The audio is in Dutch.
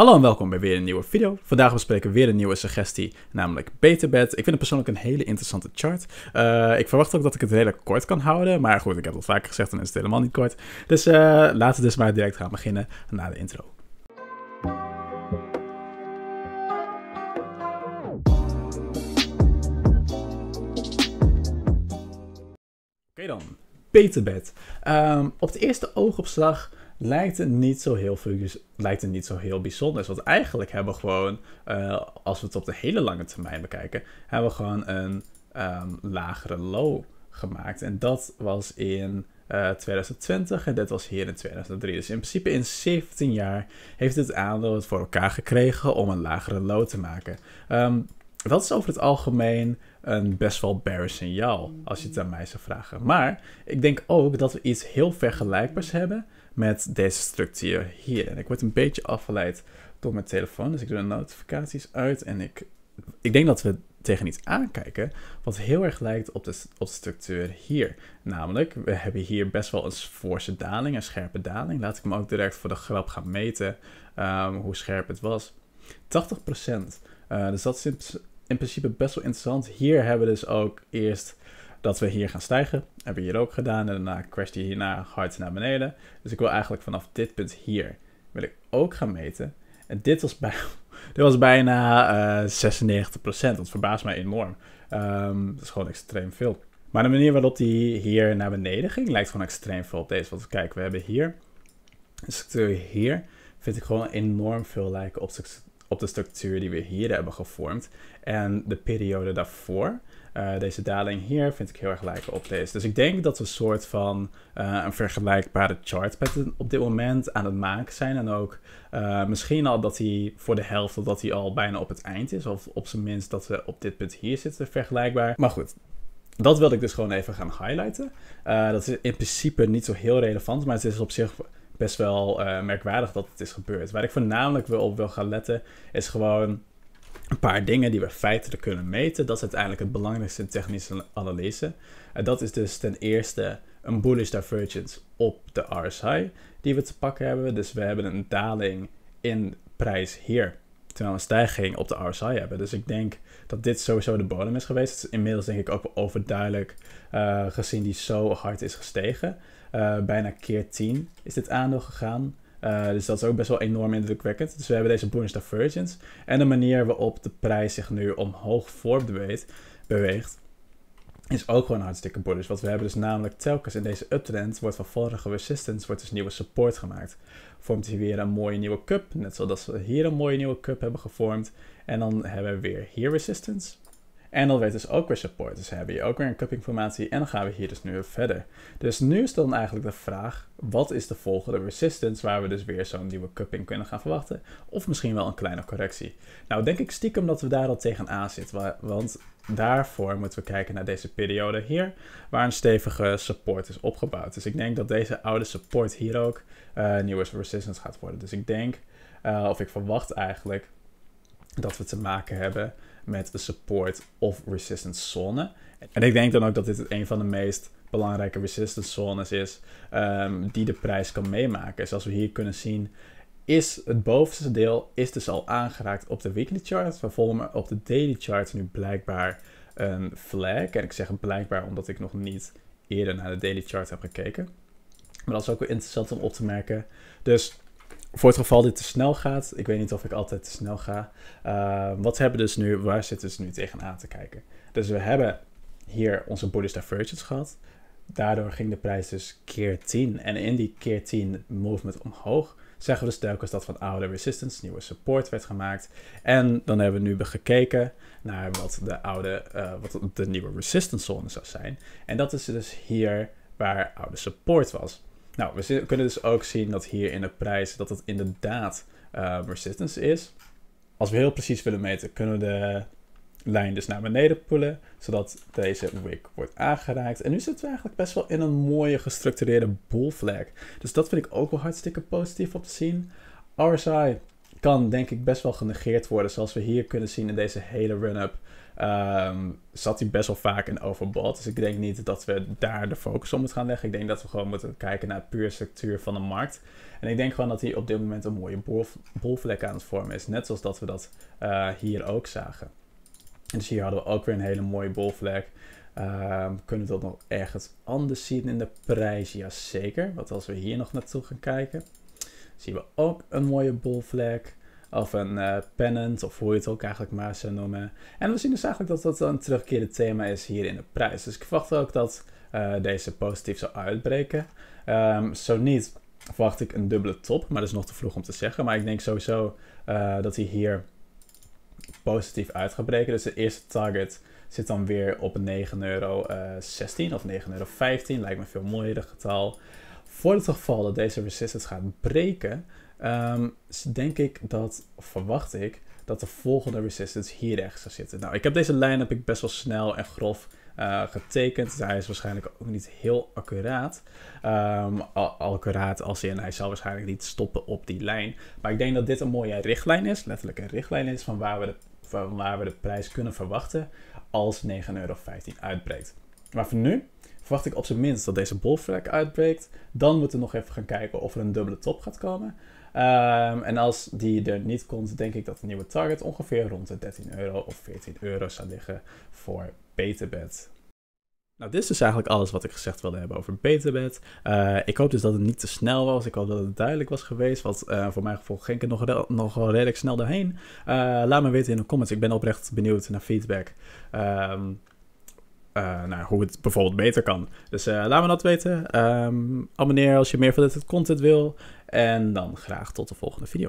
Hallo en welkom bij weer een nieuwe video. Vandaag bespreken we weer een nieuwe suggestie, namelijk Betabed. Ik vind het persoonlijk een hele interessante chart. Eh, ik verwacht ook dat ik het redelijk kort kan houden, maar goed, ik heb het al vaker gezegd, dan is het helemaal niet kort. Dus eh, laten we dus maar direct gaan beginnen na de intro. Oké dan, betabed. Ehm, op het eerste oogopslag lijkt het niet zo heel, lijkt het niet zo heel bijzonder. Want eigenlijk hebben we gewoon, eh, als we het op de hele lange termijn bekijken, hebben we gewoon een ehm, lagere low gemaakt. En dat was in 2020 eh, en dat was hier in 2003. Dus in principe in 17 jaar heeft het aandeel het voor elkaar gekregen om een lagere low te maken. Um, dat is over het algemeen een best wel bearish signaal, mm. als je het aan mij zou vragen. Maar ik denk ook dat we iets heel vergelijkbaars hebben met deze structuur hier. En ik word een beetje afgeleid door mijn telefoon, dus ik doe de notificaties uit en ik, ik denk dat we tegen iets aankijken wat heel erg lijkt op de, op structuur hier. Namelijk, we hebben hier best wel een forse daling, een scherpe daling. Laat ik hem ook direct voor de grap gaan meten ehm, hoe scherp het was. 80%. Uh, eh, dus dat is in principe best wel interessant. Hier hebben we dus ook eerst dat we hier gaan stijgen. Hebben we hier ook gedaan. En daarna crasht hij hierna hard naar beneden. Dus ik wil eigenlijk vanaf dit punt hier wil ik ook gaan meten. En dit was, bij, dit was bijna uh, eh, 96%. Dat verbaast mij enorm. Um, dat is gewoon extreem veel. Maar de manier waarop die hier naar beneden ging, lijkt gewoon extreem veel op deze. Want kijk, we hebben hier, een structuur hier, vind ik gewoon enorm veel lijken op op de structuur die we hier hebben gevormd. En de periode daarvoor, eh, deze daling hier, vind ik heel erg lijken op deze. Dus ik denk dat we een soort van eh, een vergelijkbare chart op dit moment aan het maken zijn. En ook eh, misschien al dat hij voor de helft, dat hij al bijna op het eind is. Of op zijn minst dat we op dit punt hier zitten vergelijkbaar. Maar goed, dat wilde ik dus gewoon even gaan highlighten. dat is in principe niet zo heel relevant, maar het is op zich best wel eh, merkwaardig dat het is gebeurd. Waar ik voornamelijk wel op wil gaan letten, is gewoon een paar dingen die we feitelijk kunnen meten. Dat is uiteindelijk het belangrijkste technische analyse. En dat is dus ten eerste een bullish divergence op de RSI die we te pakken hebben. Dus we hebben een daling in prijs hier terwijl een stijging op de RSI hebben. Dus ik denk dat dit sowieso de bodem is geweest. Dus inmiddels denk ik ook overduidelijk, eh, gezien die zo hard is gestegen. Eh, bijna keer 10 is dit aandeel gegaan. Eh, dus dat is ook best wel enorm indrukwekkend. Dus we hebben deze Bullish Divergence. En de manier waarop de prijs zich nu omhoog voortbeweegt, beweegt, is ook gewoon hartstikke bullish. Wat we hebben dus namelijk telkens in deze uptrend wordt van vorige resistance wordt dus nieuwe support gemaakt. Vormt hier weer een mooie nieuwe cup, net zoals we hier een mooie nieuwe cup hebben gevormd. En dan hebben we weer hier resistance. En dan weten dus ook weer support. Dus hebben je ook weer een formatie. en dan gaan we hier dus nu weer verder. Dus nu is dan eigenlijk de vraag, wat is de volgende resistance waar we dus weer zo'n nieuwe cupping kunnen gaan verwachten? Of misschien wel een kleine correctie. Nou denk ik stiekem dat we daar al tegenaan zitten, want daarvoor moeten we kijken naar deze periode hier, waar een stevige support is opgebouwd. Dus ik denk dat deze oude support hier ook uh, nieuwe resistance gaat worden. Dus ik denk, eh, of ik verwacht eigenlijk, dat we te maken hebben met de support of resistance zone. En ik denk dan ook dat dit een van de meest belangrijke resistance zones is ehm, die de prijs kan meemaken. Zoals dus we hier kunnen zien is het bovenste deel is dus al aangeraakt op de weekly chart. We volgen op de daily chart nu blijkbaar een flag. En ik zeg blijkbaar omdat ik nog niet eerder naar de daily chart heb gekeken. Maar dat is ook wel interessant om op te merken. Dus voor het geval dit te snel gaat, ik weet niet of ik altijd te snel ga. Eh, wat hebben dus nu, waar zitten ze nu tegenaan te kijken? Dus we hebben hier onze bullish divergence gehad. Daardoor ging de prijs dus keer 10. En in die keer 10 movement omhoog zeggen we dus telkens dat van oude resistance nieuwe support werd gemaakt. En dan hebben we nu gekeken naar wat de, oude, eh, wat de nieuwe resistance zone zou zijn. En dat is dus hier waar oude support was. Nou, we kunnen dus ook zien dat hier in de prijs dat het inderdaad eh, resistance is. Als we heel precies willen meten, kunnen we de lijn dus naar beneden pullen, zodat deze wick wordt aangeraakt. En nu zitten we eigenlijk best wel in een mooie gestructureerde bull flag. Dus dat vind ik ook wel hartstikke positief om te zien. RSI kan denk ik best wel genegeerd worden. Zoals we hier kunnen zien in deze hele run-up. Ehm, zat hij best wel vaak in overbod. Dus ik denk niet dat we daar de focus op moeten gaan leggen. Ik denk dat we gewoon moeten kijken naar puur structuur van de markt. En ik denk gewoon dat hij op dit moment een mooie bolvlek aan het vormen is. Net zoals dat we dat eh, hier ook zagen. En dus hier hadden we ook weer een hele mooie bolvlek. Ehm, kunnen we dat nog ergens anders zien in de prijs? Jazeker. Want als we hier nog naartoe gaan kijken zien we ook een mooie bolvlek. Of een eh, pennant, of hoe je het ook eigenlijk maar zou noemen. En we zien dus eigenlijk dat dat een terugkerend thema is hier in de prijs. Dus ik verwacht ook dat eh, deze positief zou uitbreken. Ehm, zo niet verwacht ik een dubbele top, maar dat is nog te vroeg om te zeggen. Maar ik denk sowieso eh, dat hij hier positief uit gaat breken. Dus de eerste target zit dan weer op 9,16 euro of 9,15 euro. Lijkt me veel mooier getal. Voor het geval dat deze resistance gaat breken, ehm, denk ik dat, verwacht ik, dat de volgende resistance hier rechts zou zitten. Nou, ik heb deze lijn heb ik best wel snel en grof eh, getekend. Hij is waarschijnlijk ook niet heel accuraat. Um, al, accuraat als in, hij zal waarschijnlijk niet stoppen op die lijn. Maar ik denk dat dit een mooie richtlijn is, letterlijk een richtlijn is van waar we de, van waar we de prijs kunnen verwachten als 9,15 euro uitbreekt. Maar voor nu verwacht ik op zijn minst dat deze bullfrag uitbreekt. Dan moeten we nog even gaan kijken of er een dubbele top gaat komen. Ehm, en als die er niet komt, denk ik dat de nieuwe target ongeveer rond de 13 euro of 14 euro zou liggen voor Beterbed. Nou, dit is dus eigenlijk alles wat ik gezegd wilde hebben over Beterbed. Eh, ik hoop dus dat het niet te snel was. Ik hoop dat het duidelijk was geweest. Want eh, voor mijn gevoel ging ik er nog, nog wel redelijk snel doorheen. Eh, laat me weten in de comments. Ik ben oprecht benieuwd naar feedback. Ehm, eh, nou, hoe het bijvoorbeeld beter kan. Dus eh, laat me dat weten. Um, abonneer als je meer van dit content wil. En dan graag tot de volgende video.